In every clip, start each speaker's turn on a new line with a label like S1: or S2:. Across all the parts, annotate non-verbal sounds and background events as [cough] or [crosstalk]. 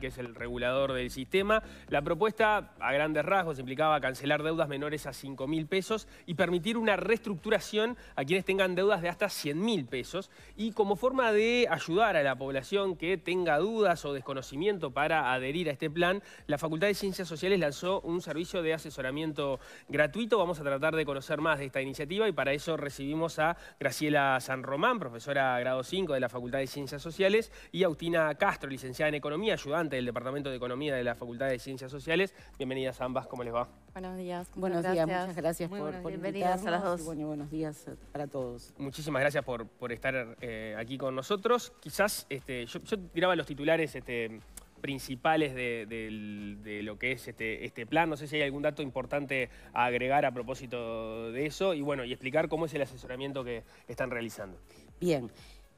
S1: que es el regulador del sistema. La propuesta, a grandes rasgos, implicaba cancelar deudas menores a 5 mil pesos y permitir una reestructuración a quienes tengan deudas de hasta 100.000 mil pesos. Y como forma de ayudar a la población que tenga dudas o desconocimiento para adherir a este plan, la Facultad de Ciencias Sociales lanzó un servicio de asesoramiento gratuito. Vamos a tratar de conocer más de esta iniciativa y para eso recibimos a Graciela San Román, profesora grado 5 de la Facultad de Ciencias Sociales, y Agustina Castro, licenciada en Economía ayudante del Departamento de Economía de la Facultad de Ciencias Sociales. Bienvenidas ambas, ¿cómo les va?
S2: Buenos días. Buenos días, muchas gracias por, por Bienvenidas a las dos.
S3: buenos días para todos.
S1: Muchísimas gracias por, estar eh, aquí con nosotros. Quizás este, yo, miraba tiraba los titulares este, principales de, lo que es este, este, plan. No sé si hay algún dato importante a agregar a propósito de eso y bueno, y explicar cómo es el asesoramiento que están realizando.
S3: Bien.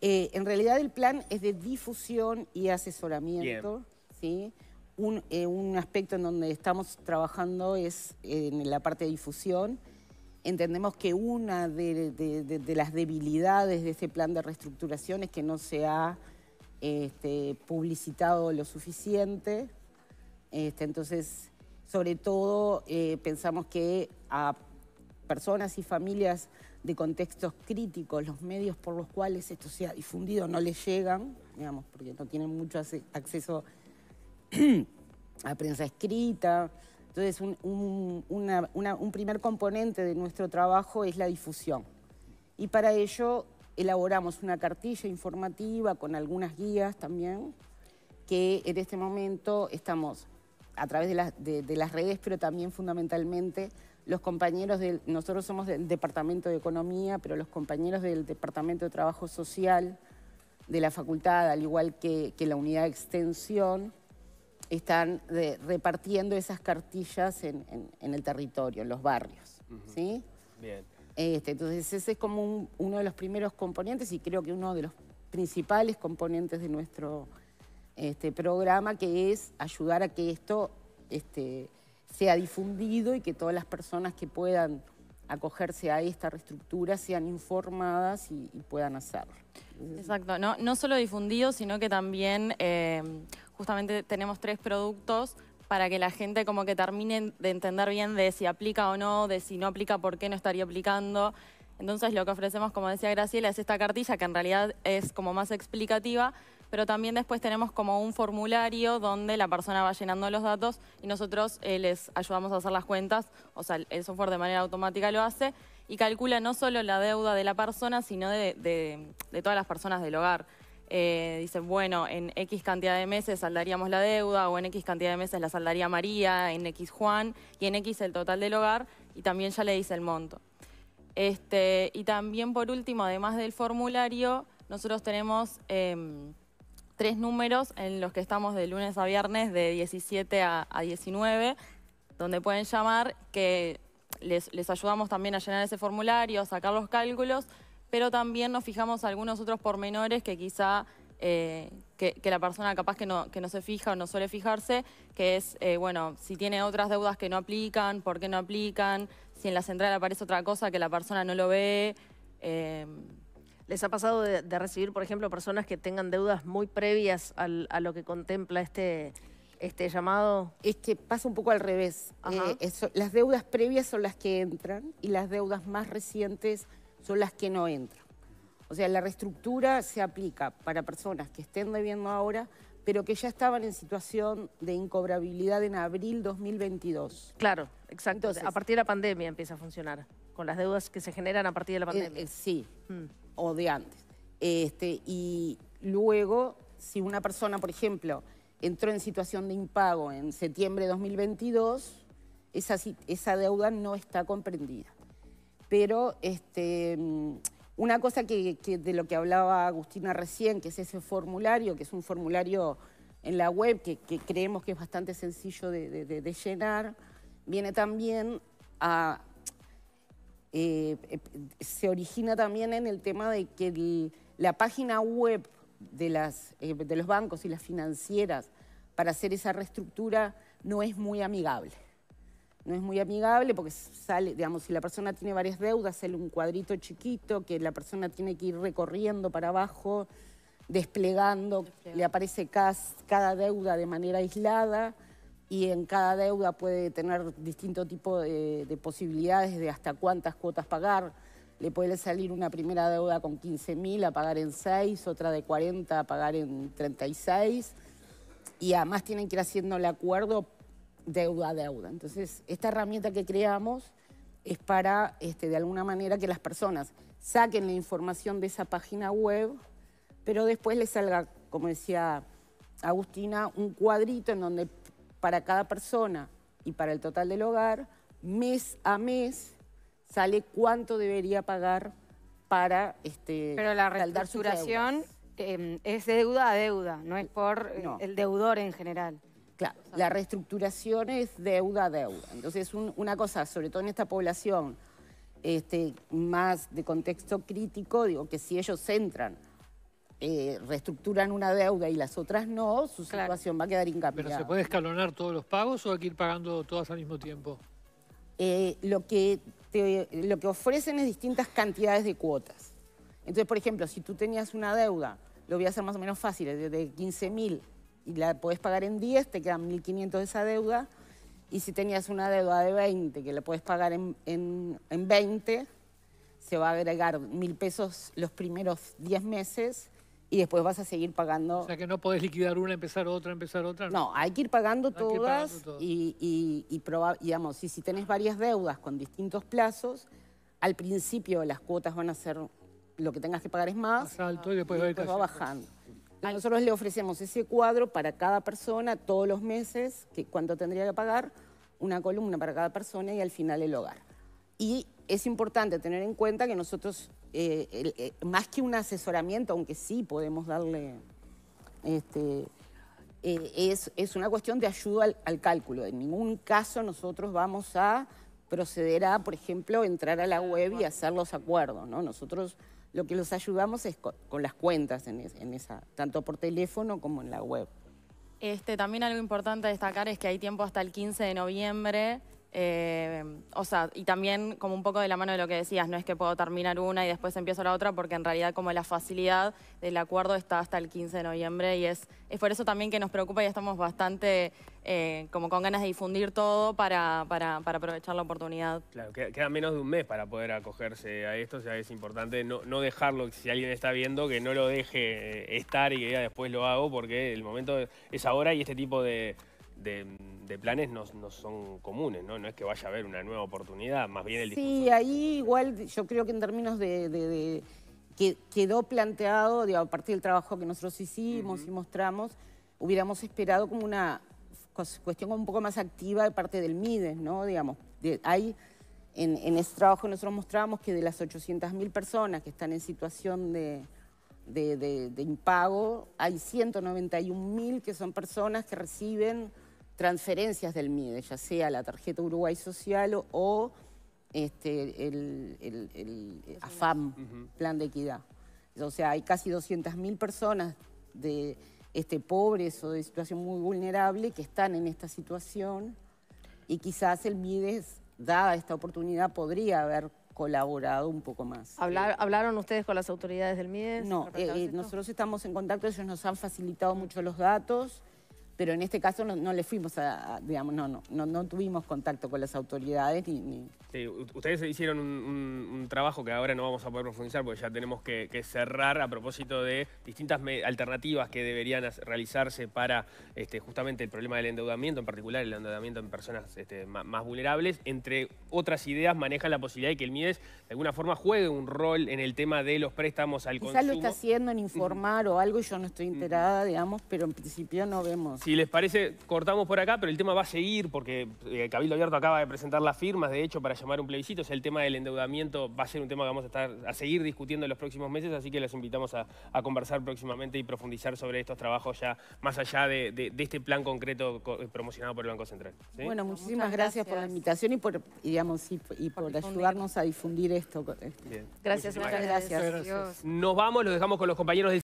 S3: Eh, en realidad el plan es de difusión y asesoramiento. Eh, un, aspecto en donde estamos trabajando es eh, en la parte de difusión. Entendemos que una de, las debilidades de este plan de reestructuración es que no se ha este, publicitado lo suficiente. Este, entonces, sobre todo, pensamos que a personas y familias de contextos críticos, los medios por los cuales esto se ha difundido no les llegan, digamos, porque no tienen mucho acceso [clears throat] a prensa escrita. Entonces, un, un primer componente de nuestro trabajo es la difusión. Y para ello elaboramos una cartilla informativa con algunas guías también, que en este momento estamos a través de, las redes, pero también fundamentalmente los compañeros del, nosotros somos del Departamento de Economía, pero los compañeros del Departamento de Trabajo Social de la facultad, al igual que, la unidad de extensión, están repartiendo esas cartillas en, el territorio, en los barrios. Este, entonces ese es como uno de los primeros componentes y creo que uno de los principales componentes de nuestro este programa que es ayudar a que esto este, sea difundido y que todas las personas que puedan acogerse a esta reestructura sean informadas y, puedan hacerlo.
S2: Exacto, no, no solo difundido, sino que también eh, justamente tenemos tres productos para que la gente como que termine de entender bien de si aplica o no, de si no aplica, por qué no estaría aplicando. Entonces lo que ofrecemos, como decía Graciela, es esta cartilla que en realidad es como más explicativa, pero también después tenemos como un formulario donde la persona va llenando los datos y nosotros eh, les ayudamos a hacer las cuentas, o sea, el software de manera automática lo hace y calcula no solo la deuda de la persona, sino de, todas las personas del hogar. Eh, dicen, bueno, en X cantidad de meses saldaríamos la deuda o en X cantidad de meses la saldaría María, en X Juan y en X el total del hogar y también ya le dice el monto. Este, y también por último, además del formulario, nosotros tenemos em, tres números en los que estamos de lunes a viernes de 17 a, 19, donde pueden llamar, que les, ayudamos también a llenar ese formulario, a sacar los cálculos, pero también nos fijamos algunos otros pormenores que quizá eh, que, la persona capaz que no, que no se fija o no suele fijarse, que es, eh, bueno, si tiene otras deudas que no aplican, por qué no aplican, si en la central aparece otra cosa que la persona no lo ve. Eh, ¿Les ha pasado de, recibir, por ejemplo, personas que tengan deudas muy previas a lo que contempla
S3: este, este llamado? Es que pasa un poco al revés. Eh, las deudas previas son las que entran y las deudas más recientes son las que no entran. O sea, la reestructura se aplica para personas que estén debiendo ahora, pero que ya estaban en situación de incobrabilidad en abril 2022. Claro, exacto. a partir de la pandemia empieza a funcionar, con las deudas que se generan a partir de la eh, pandemia. Eh, sí. Mm o de antes. Este, y luego, si una persona, por ejemplo, entró en situación de impago en septiembre de 2022, esa, esa deuda no está comprendida. Pero este, mm, una cosa que, de lo que hablaba Agustina recién, que es ese formulario, que es un formulario en la web que, creemos que es bastante sencillo de llenar, viene también a eh, eh, se origina también en el tema de que la página web de, las, eh, de los bancos y las financieras para hacer esa reestructura no es muy amigable. No es muy amigable porque sale, digamos, si la persona tiene varias deudas, sale un cuadrito chiquito que la persona tiene que ir recorriendo para abajo, desplegando, le aparece cada deuda de manera aislada y en cada deuda puede tener distinto tipo de, posibilidades de hasta cuántas cuotas pagar. Le puede salir una primera deuda con 15.000 a pagar en 6, otra de 40 a pagar en 36 y además tienen que ir haciendo el acuerdo deuda a deuda. Entonces, esta herramienta que creamos es para, este, de alguna manera, que las personas saquen la información de esa página web, pero después les salga, como decía Agustina, un cuadrito en donde para cada persona y para el total del hogar, mes a mes sale cuánto debería pagar para este, Pero la reestructuración em, es deuda a deuda, no es por el deudor en general. Claro, la reestructuración es deuda a deuda. Entonces, una cosa, sobre todo en esta población este, más de contexto crítico, digo que si ellos entran eh, reestructuran una deuda y las otras no, su situación va a quedar incapaz. ¿Pero se puede
S1: escalonar todos los pagos o hay que ir pagando todas al mismo tiempo?
S3: Eh, lo, que lo que ofrecen es distintas cantidades de cuotas. Entonces, por ejemplo, si tú tenías una deuda, lo voy a hacer más o menos fácil, de 15.000... y la puedes pagar en 10, te quedan 1.500 de esa deuda. Y si tenías una deuda de 20 que la puedes pagar en, 20, se va a agregar 1.000 pesos los primeros 10 meses y después vas a seguir pagando. O
S1: sea que no podés liquidar una, empezar otra, empezar otra.
S3: No, hay que ir pagando todas y, y, digamos, si tenés varias deudas con distintos plazos, al principio las cuotas van a ser, lo que tengas que pagar es más, alto y después, va, bajando. nosotros le ofrecemos ese cuadro para cada persona todos los meses, que cuánto tendría que pagar, una columna para cada persona y al final el hogar. Y es importante tener en cuenta que nosotros eh, eh, más que un asesoramiento, aunque sí podemos darle, este, eh, es, una cuestión de ayuda al, cálculo. En ningún caso nosotros vamos a proceder a, por ejemplo, entrar a la web y hacer los acuerdos. Nosotros lo que los ayudamos es con, las cuentas, en, esa, tanto por teléfono como en la web.
S2: Este, también algo importante a destacar es que hay tiempo hasta el 15 de noviembre eh, o sea, y también como un poco de la mano de lo que decías, no es que puedo terminar una y después empiezo la otra, porque en realidad como la facilidad del acuerdo está hasta el 15 de noviembre y es, por eso también que nos preocupa y estamos bastante eh, como con ganas de difundir todo para, para, aprovechar la oportunidad.
S1: Claro, queda, menos de un mes para poder acogerse a esto, o sea, es importante no, no dejarlo, si alguien está viendo, que no lo deje eh, estar y que ya después lo hago, porque el momento es ahora y este tipo de de, planes no, son comunes, ¿no? No es que vaya a haber una nueva oportunidad, más bien el
S3: Sí, ahí igual yo creo que en términos de, que quedó planteado digamos, a partir del trabajo que nosotros hicimos y mostramos, hubiéramos esperado como una cuestión un poco más activa de parte del MIDES, ¿no? Digamos, hay... En, en, ese trabajo nosotros mostramos que de las 800.000 personas que están en situación de, de, de impago, hay 191.000 que son personas que reciben transferencias del MIDE, ya sea la tarjeta Uruguay Social o, este, el, AFAM, Plan de Equidad. O sea, hay casi 200.000 personas de este, pobres o de situación muy vulnerable que están en esta situación y quizás el MIDES, dada esta oportunidad, podría haber colaborado un poco más. ¿Hablar, eh, ¿Hablaron ustedes con las autoridades del MIDES? No, eh, eh, nosotros estamos en contacto, ellos nos han facilitado mucho los datos pero en este caso no, le fuimos a, digamos, no, no, no, tuvimos contacto con las autoridades ni...
S1: ustedes hicieron un, trabajo que ahora no vamos a poder profundizar porque ya tenemos que, cerrar a propósito de distintas alternativas que deberían realizarse para este, justamente el problema del endeudamiento, en particular el endeudamiento en personas este, más, vulnerables. Entre otras ideas maneja la posibilidad de que el MIDES de alguna forma juegue un rol en el tema de los préstamos al Quizás consumo. lo está
S3: haciendo en informar o algo, yo no estoy enterada, digamos, pero en principio no vemos...
S1: Y les parece, cortamos por acá, pero el tema va a seguir porque eh, Cabildo Abierto acaba de presentar las firmas, de hecho, para llamar un plebiscito. O sea, el tema del endeudamiento va a ser un tema que vamos a, estar, a seguir discutiendo en los próximos meses, así que les invitamos a, conversar próximamente y profundizar sobre estos trabajos ya más allá de, este plan concreto eh, promocionado por el Banco Central. Bueno,
S3: muchísimas gracias. por la invitación y por, y, por, ayudarnos a difundir esto. Gracias, muchas gracias.
S1: Nos vamos, los dejamos con los compañeros del